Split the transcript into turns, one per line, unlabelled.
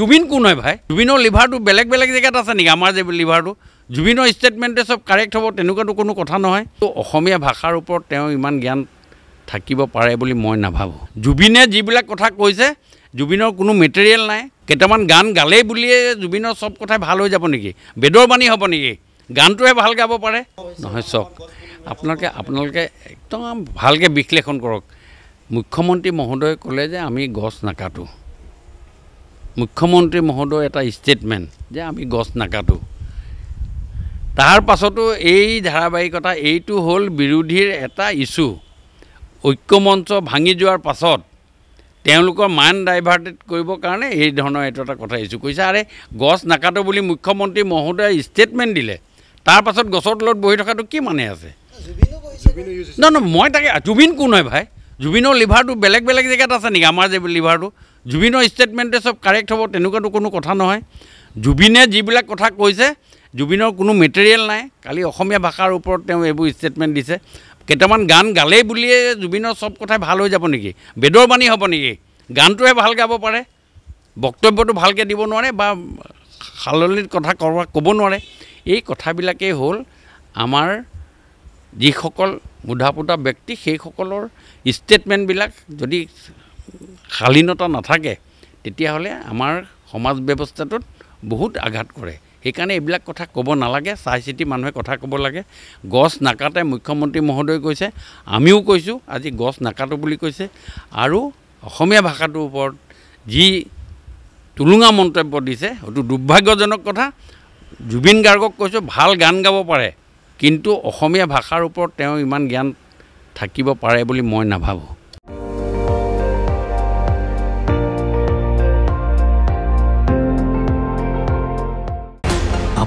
জুবিন কোন হয় ভাই জুবিনৰ লিভাৰটো বেলেগ বেলেগ জেগাত আছে নেকি আমাৰ যে লিভাৰটো জুবিনৰ ষ্টেটমেণ্টে চব কাৰেক্ট হ'ব তেনেকুৱাতো কোনো কথা নহয় তো অসমীয়া ভাষাৰ ওপৰত তেওঁ ইমান জ্ঞান থাকিব পাৰে বুলি মই নাভাবোঁ জুবিনে যিবিলাক কথা কৈছে জুবিনৰ কোনো মেটেৰিয়েল নাই কেইটামান গান গালেই বুলিয়ে জুবিনৰ চব কথাই ভাল হৈ যাব নেকি বেদৰ বাণী হ'ব নেকি গানটোহে ভাল গাব পাৰে নহয় চাওক আপোনালোকে আপোনালোকে একদম ভালকৈ বিশ্লেষণ কৰক মুখ্যমন্ত্ৰী মহোদয়ে ক'লে যে আমি গছ নাকাটোঁ মুখ্যমন্ত্ৰী মহোদয় এটা ষ্টেটমেণ্ট যে আমি গছ নাকাটো তাৰ পাছতো এই ধাৰাবাহিকতা এইটো হ'ল বিৰোধীৰ এটা ইছ্যু ঐক্যমঞ্চ ভাঙি যোৱাৰ পাছত তেওঁলোকৰ মাইণ্ড ডাইভাৰ্টেড কৰিবৰ কাৰণে এই ধৰণৰ এইটো এটা কথা ইছ্যু কৰিছে আৰে গছ নাকাটো বুলি মুখ্যমন্ত্ৰী মহোদয়ে ষ্টেটমেণ্ট দিলে তাৰপাছত গছৰ তলত বহি থকাটো কি মানে আছে নহয় ন মই তাকে জুবিন কোন হয় ভাই জুবিনৰ লিভাৰটো বেলেগ বেলেগ জেগাত আছে নেকি আমাৰ যে লিভাৰটো জুবিনৰ ষ্টেটমেণ্টে চব কাৰেক্ট হ'ব তেনেকুৱাতো কোনো কথা নহয় জুবিনে যিবিলাক কথা কৈছে জুবিনৰ কোনো মেটেৰিয়েল নাই কালি অসমীয়া ভাষাৰ ওপৰত তেওঁ এইবোৰ ষ্টেটমেণ্ট দিছে কেইটামান গান গালেই বুলিয়ে জুবিনৰ চব কথাই ভাল হৈ যাব নেকি বেদৰ বাণী হ'ব নেকি গানটোহে ভাল গাব পাৰে বক্তব্যটো ভালকৈ দিব নোৱাৰে বা সাললিত কথা কৰোৱা ক'ব নোৱাৰে এই কথাবিলাকেই হ'ল আমাৰ যিসকল মুধা পোতা ব্যক্তি সেইসকলৰ ষ্টেটমেণ্টবিলাক যদি শালীনতা নাথাকে তেতিয়াহ'লে আমাৰ সমাজ ব্যৱস্থাটোত বহুত আঘাত কৰে সেইকাৰণে এইবিলাক কথা ক'ব নালাগে চাই চিতি মানুহে কথা ক'ব লাগে গছ নাকাটে মুখ্যমন্ত্ৰী মহোদয়ে কৈছে আমিও কৈছোঁ আজি গছ নাকাটো বুলি কৈছে আৰু অসমীয়া ভাষাটোৰ ওপৰত যি তুলুঙা মন্তব্য দিছে সেইটো দুৰ্ভাগ্যজনক কথা জুবিন গাৰ্গক কৈছোঁ ভাল গান গাব পাৰে কিন্তু অসমীয়া ভাষাৰ ওপৰত তেওঁ ইমান জ্ঞান থাকিব পাৰে বুলি মই নাভাবোঁ